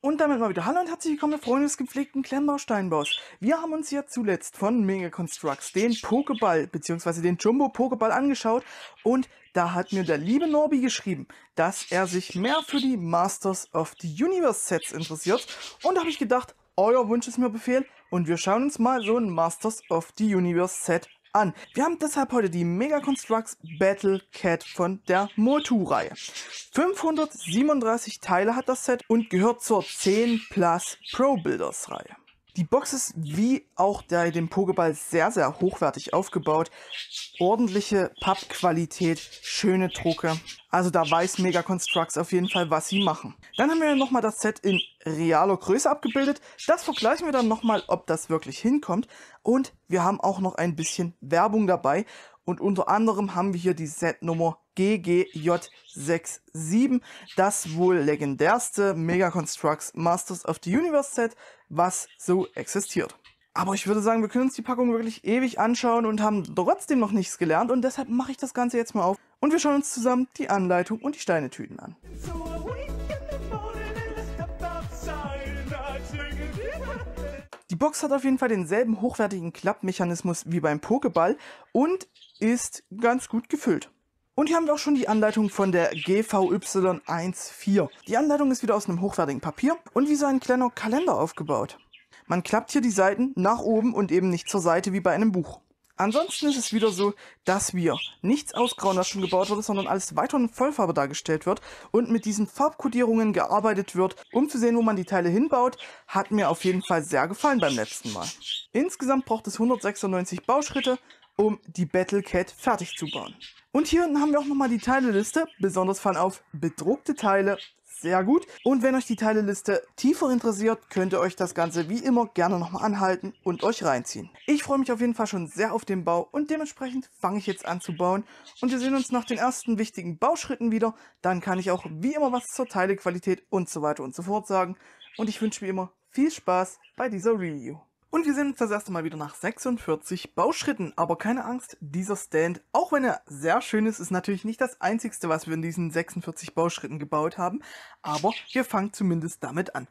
Und damit mal wieder Hallo und herzlich willkommen, Freunde des gepflegten Klemmbausteinbaus. Wir haben uns ja zuletzt von Mega Constructs den Pokéball bzw. den Jumbo Pokéball angeschaut und da hat mir der liebe Norbi geschrieben, dass er sich mehr für die Masters of the Universe Sets interessiert und da habe ich gedacht, euer Wunsch ist mir Befehl und wir schauen uns mal so ein Masters of the Universe Set an. Wir haben deshalb heute die Mega Constructs Battle Cat von der Motu-Reihe. 537 Teile hat das Set und gehört zur 10 Plus Pro Builders Reihe. Die Box ist wie auch bei dem Pokéball sehr, sehr hochwertig aufgebaut. Ordentliche Pappqualität, schöne Drucke. Also da weiß Mega Constructs auf jeden Fall, was sie machen. Dann haben wir nochmal das Set in realer Größe abgebildet. Das vergleichen wir dann nochmal, ob das wirklich hinkommt. Und wir haben auch noch ein bisschen Werbung dabei. Und unter anderem haben wir hier die Setnummer GGJ67, das wohl legendärste Mega Constructs Masters of the Universe Set, was so existiert. Aber ich würde sagen, wir können uns die Packung wirklich ewig anschauen und haben trotzdem noch nichts gelernt und deshalb mache ich das Ganze jetzt mal auf und wir schauen uns zusammen die Anleitung und die Steinetüten an. Die Box hat auf jeden Fall denselben hochwertigen Klappmechanismus wie beim Pokéball und ist ganz gut gefüllt. Und hier haben wir auch schon die Anleitung von der GVY14. Die Anleitung ist wieder aus einem hochwertigen Papier und wie so ein kleiner Kalender aufgebaut. Man klappt hier die Seiten nach oben und eben nicht zur Seite wie bei einem Buch. Ansonsten ist es wieder so, dass wir nichts ausgrauen, was schon gebaut wurde, sondern alles weiter in Vollfarbe dargestellt wird und mit diesen Farbkodierungen gearbeitet wird, um zu sehen, wo man die Teile hinbaut, hat mir auf jeden Fall sehr gefallen beim letzten Mal. Insgesamt braucht es 196 Bauschritte, um die Battle Cat fertig zu bauen. Und hier unten haben wir auch nochmal die Teileliste, besonders Fall auf bedruckte Teile, sehr gut. Und wenn euch die Teileliste tiefer interessiert, könnt ihr euch das Ganze wie immer gerne nochmal anhalten und euch reinziehen. Ich freue mich auf jeden Fall schon sehr auf den Bau und dementsprechend fange ich jetzt an zu bauen. Und wir sehen uns nach den ersten wichtigen Bauschritten wieder. Dann kann ich auch wie immer was zur Teilequalität und so weiter und so fort sagen. Und ich wünsche wie immer viel Spaß bei dieser Review. Und wir sehen uns das erste Mal wieder nach 46 Bauschritten. Aber keine Angst, dieser Stand, auch wenn er sehr schön ist, ist natürlich nicht das einzigste, was wir in diesen 46 Bauschritten gebaut haben. Aber wir fangen zumindest damit an.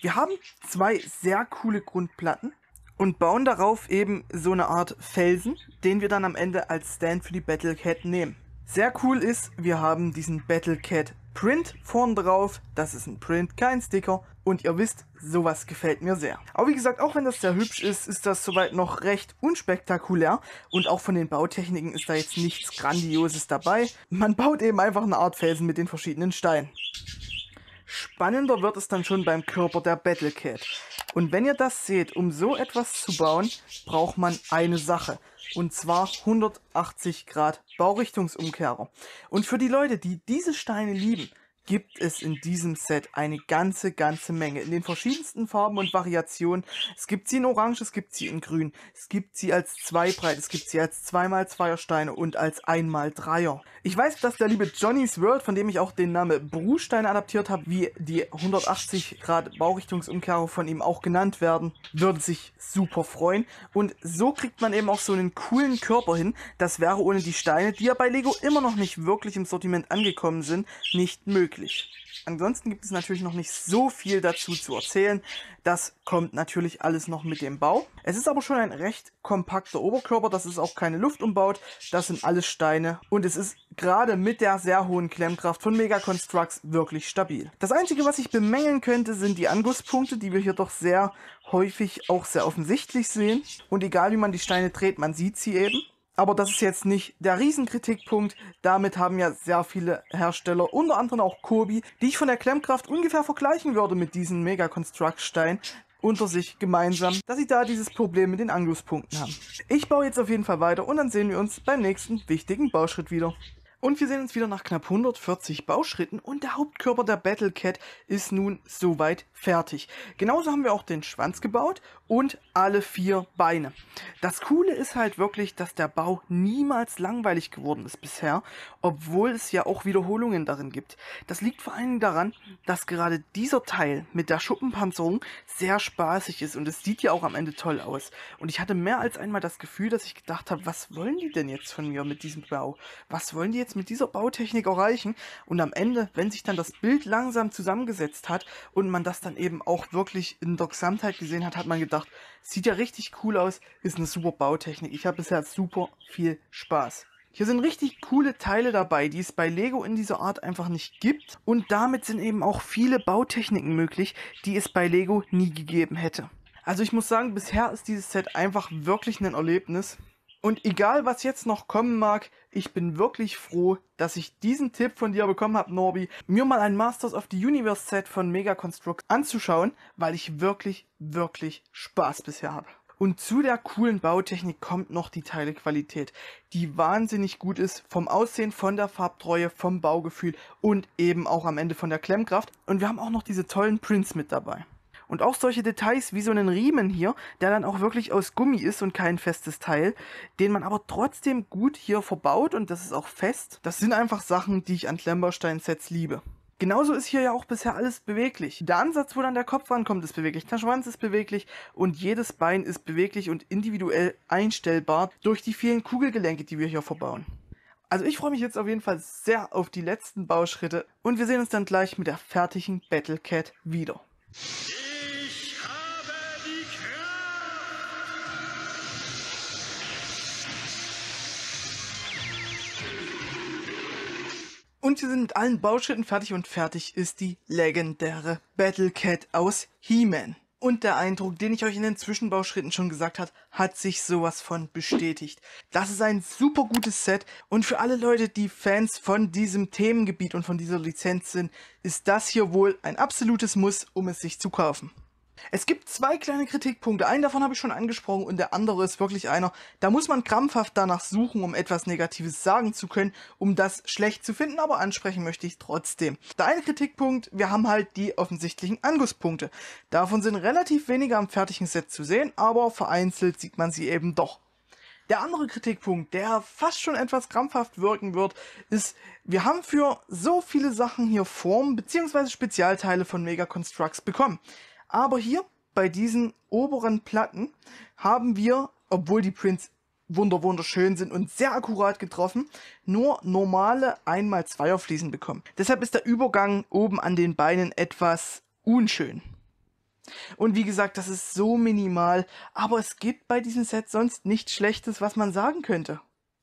Wir haben zwei sehr coole Grundplatten und bauen darauf eben so eine Art Felsen, den wir dann am Ende als Stand für die Battlecat nehmen. Sehr cool ist, wir haben diesen Battlecat Print vorn drauf. Das ist ein Print, kein Sticker. Und ihr wisst, sowas gefällt mir sehr. Aber wie gesagt, auch wenn das sehr hübsch ist, ist das soweit noch recht unspektakulär. Und auch von den Bautechniken ist da jetzt nichts Grandioses dabei. Man baut eben einfach eine Art Felsen mit den verschiedenen Steinen. Spannender wird es dann schon beim Körper der Battle Cat. Und wenn ihr das seht, um so etwas zu bauen, braucht man eine Sache. Und zwar 180 Grad Baurichtungsumkehrer. Und für die Leute, die diese Steine lieben, gibt es in diesem Set eine ganze, ganze Menge. In den verschiedensten Farben und Variationen. Es gibt sie in Orange, es gibt sie in Grün, es gibt sie als Zweibreit, es gibt sie als 2x2er Steine und als 1x3er. Ich weiß, dass der liebe Johnny's World, von dem ich auch den Namen Brustein adaptiert habe, wie die 180 Grad Baurichtungsumkehre von ihm auch genannt werden, würde sich super freuen. Und so kriegt man eben auch so einen coolen Körper hin. Das wäre ohne die Steine, die ja bei Lego immer noch nicht wirklich im Sortiment angekommen sind, nicht möglich möglich. Ansonsten gibt es natürlich noch nicht so viel dazu zu erzählen. Das kommt natürlich alles noch mit dem Bau. Es ist aber schon ein recht kompakter Oberkörper. Das ist auch keine Luft umbaut. Das sind alles Steine. Und es ist gerade mit der sehr hohen Klemmkraft von Mega Constructs wirklich stabil. Das Einzige, was ich bemängeln könnte, sind die Angusspunkte, die wir hier doch sehr häufig auch sehr offensichtlich sehen. Und egal wie man die Steine dreht, man sieht sie eben. Aber das ist jetzt nicht der Riesenkritikpunkt. Damit haben ja sehr viele Hersteller, unter anderem auch Kobi, die ich von der Klemmkraft ungefähr vergleichen würde mit diesen Mega Construct Steinen, unter sich gemeinsam, dass sie da dieses Problem mit den Angriffspunkten haben. Ich baue jetzt auf jeden Fall weiter und dann sehen wir uns beim nächsten wichtigen Bauschritt wieder. Und wir sehen uns wieder nach knapp 140 Bauschritten und der Hauptkörper der Battle Cat ist nun soweit fertig. Genauso haben wir auch den Schwanz gebaut und alle vier Beine. Das Coole ist halt wirklich, dass der Bau niemals langweilig geworden ist bisher, obwohl es ja auch Wiederholungen darin gibt. Das liegt vor allem daran, dass gerade dieser Teil mit der Schuppenpanzerung sehr spaßig ist und es sieht ja auch am Ende toll aus. Und ich hatte mehr als einmal das Gefühl, dass ich gedacht habe, was wollen die denn jetzt von mir mit diesem Bau? Was wollen die jetzt jetzt mit dieser Bautechnik erreichen? Und am Ende, wenn sich dann das Bild langsam zusammengesetzt hat und man das dann eben auch wirklich in der Gesamtheit gesehen hat, hat man gedacht, sieht ja richtig cool aus, ist eine super Bautechnik. Ich habe bisher super viel Spaß. Hier sind richtig coole Teile dabei, die es bei Lego in dieser Art einfach nicht gibt. Und damit sind eben auch viele Bautechniken möglich, die es bei Lego nie gegeben hätte. Also ich muss sagen, bisher ist dieses Set einfach wirklich ein Erlebnis. Und egal, was jetzt noch kommen mag, ich bin wirklich froh, dass ich diesen Tipp von dir bekommen habe, Norbi, mir mal ein Masters of the Universe Set von Mega Construct anzuschauen, weil ich wirklich, wirklich Spaß bisher habe. Und zu der coolen Bautechnik kommt noch die Teilequalität, die wahnsinnig gut ist vom Aussehen, von der Farbtreue, vom Baugefühl und eben auch am Ende von der Klemmkraft. Und wir haben auch noch diese tollen Prints mit dabei. Und auch solche Details wie so einen Riemen hier, der dann auch wirklich aus Gummi ist und kein festes Teil, den man aber trotzdem gut hier verbaut und das ist auch fest. Das sind einfach Sachen, die ich an Klemmbaustein-Sets liebe. Genauso ist hier ja auch bisher alles beweglich. Der Ansatz, wo dann der Kopf rankommt, ist beweglich, der Schwanz ist beweglich und jedes Bein ist beweglich und individuell einstellbar durch die vielen Kugelgelenke, die wir hier verbauen. Also ich freue mich jetzt auf jeden Fall sehr auf die letzten Bauschritte und wir sehen uns dann gleich mit der fertigen Battle Cat wieder. Und sie sind mit allen Bauschritten fertig und fertig ist die legendäre Battle Cat aus He-Man. Und der Eindruck, den ich euch in den Zwischenbauschritten schon gesagt habe, hat sich sowas von bestätigt. Das ist ein super gutes Set und für alle Leute, die Fans von diesem Themengebiet und von dieser Lizenz sind, ist das hier wohl ein absolutes Muss, um es sich zu kaufen. Es gibt zwei kleine Kritikpunkte. Einen davon habe ich schon angesprochen und der andere ist wirklich einer. Da muss man krampfhaft danach suchen, um etwas Negatives sagen zu können, um das schlecht zu finden, aber ansprechen möchte ich trotzdem. Der eine Kritikpunkt, wir haben halt die offensichtlichen Angusspunkte. Davon sind relativ wenige am fertigen Set zu sehen, aber vereinzelt sieht man sie eben doch. Der andere Kritikpunkt, der fast schon etwas krampfhaft wirken wird, ist, wir haben für so viele Sachen hier Formen bzw. Spezialteile von Mega Constructs bekommen. Aber hier bei diesen oberen Platten haben wir, obwohl die Prints wunderschön sind und sehr akkurat getroffen, nur normale 1x2er Fliesen bekommen. Deshalb ist der Übergang oben an den Beinen etwas unschön. Und wie gesagt, das ist so minimal, aber es gibt bei diesem Set sonst nichts Schlechtes, was man sagen könnte.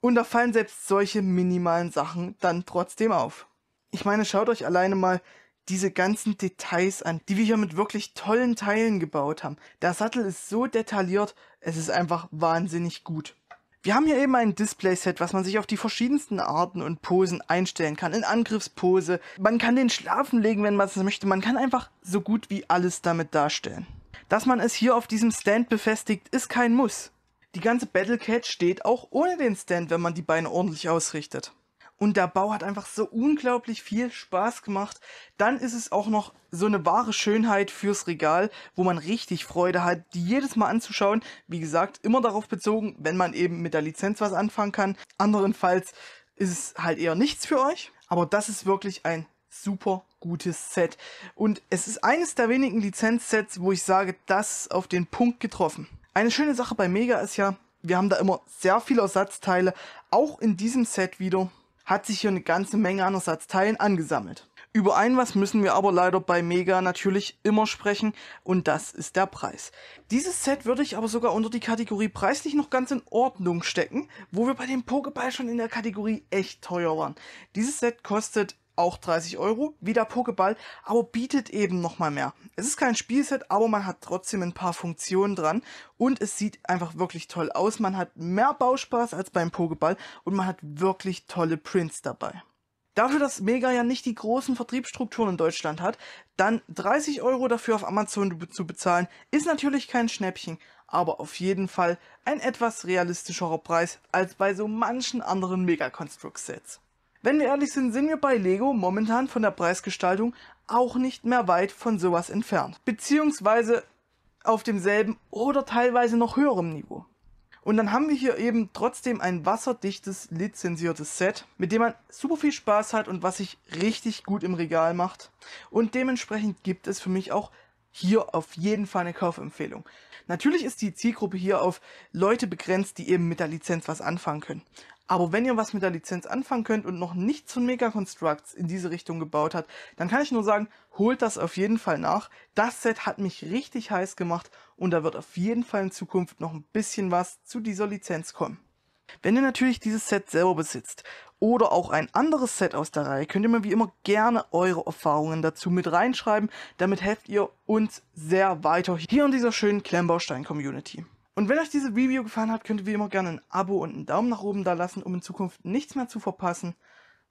Und da fallen selbst solche minimalen Sachen dann trotzdem auf. Ich meine, schaut euch alleine mal diese ganzen Details an, die wir hier mit wirklich tollen Teilen gebaut haben. Der Sattel ist so detailliert, es ist einfach wahnsinnig gut. Wir haben hier eben ein Displayset, was man sich auf die verschiedensten Arten und Posen einstellen kann. In Angriffspose, man kann den schlafen legen, wenn man es möchte. Man kann einfach so gut wie alles damit darstellen. Dass man es hier auf diesem Stand befestigt, ist kein Muss. Die ganze Battlecat steht auch ohne den Stand, wenn man die Beine ordentlich ausrichtet. Und der Bau hat einfach so unglaublich viel Spaß gemacht. Dann ist es auch noch so eine wahre Schönheit fürs Regal, wo man richtig Freude hat, die jedes Mal anzuschauen. Wie gesagt, immer darauf bezogen, wenn man eben mit der Lizenz was anfangen kann. Anderenfalls ist es halt eher nichts für euch. Aber das ist wirklich ein super gutes Set. Und es ist eines der wenigen Lizenzsets, wo ich sage, das auf den Punkt getroffen. Eine schöne Sache bei Mega ist ja, wir haben da immer sehr viele Ersatzteile, auch in diesem Set wieder hat sich hier eine ganze Menge an Ersatzteilen angesammelt. Über ein was müssen wir aber leider bei Mega natürlich immer sprechen und das ist der Preis. Dieses Set würde ich aber sogar unter die Kategorie preislich noch ganz in Ordnung stecken, wo wir bei dem Pokéball schon in der Kategorie echt teuer waren. Dieses Set kostet auch 30 Euro, wie der Pokéball, aber bietet eben nochmal mehr. Es ist kein Spielset, aber man hat trotzdem ein paar Funktionen dran und es sieht einfach wirklich toll aus. Man hat mehr Bauspaß als beim Pokéball und man hat wirklich tolle Prints dabei. Dafür, dass Mega ja nicht die großen Vertriebsstrukturen in Deutschland hat, dann 30 Euro dafür auf Amazon zu bezahlen, ist natürlich kein Schnäppchen, aber auf jeden Fall ein etwas realistischerer Preis als bei so manchen anderen Mega Construct Sets. Wenn wir ehrlich sind, sind wir bei Lego momentan von der Preisgestaltung auch nicht mehr weit von sowas entfernt. Beziehungsweise auf demselben oder teilweise noch höherem Niveau. Und dann haben wir hier eben trotzdem ein wasserdichtes, lizenziertes Set, mit dem man super viel Spaß hat und was sich richtig gut im Regal macht. Und dementsprechend gibt es für mich auch hier auf jeden Fall eine Kaufempfehlung. Natürlich ist die Zielgruppe hier auf Leute begrenzt, die eben mit der Lizenz was anfangen können. Aber wenn ihr was mit der Lizenz anfangen könnt und noch nichts von Mega Constructs in diese Richtung gebaut habt, dann kann ich nur sagen, holt das auf jeden Fall nach. Das Set hat mich richtig heiß gemacht und da wird auf jeden Fall in Zukunft noch ein bisschen was zu dieser Lizenz kommen. Wenn ihr natürlich dieses Set selber besitzt oder auch ein anderes Set aus der Reihe, könnt ihr mir wie immer gerne eure Erfahrungen dazu mit reinschreiben. Damit helft ihr uns sehr weiter hier in dieser schönen Klemmbaustein-Community. Und wenn euch diese Review gefallen hat, könnt ihr wie immer gerne ein Abo und einen Daumen nach oben da lassen, um in Zukunft nichts mehr zu verpassen.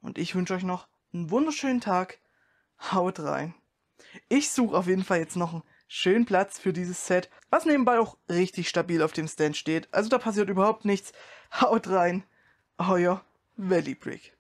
Und ich wünsche euch noch einen wunderschönen Tag. Haut rein. Ich suche auf jeden Fall jetzt noch einen schönen Platz für dieses Set, was nebenbei auch richtig stabil auf dem Stand steht. Also da passiert überhaupt nichts. Haut rein. Euer Valley Brick.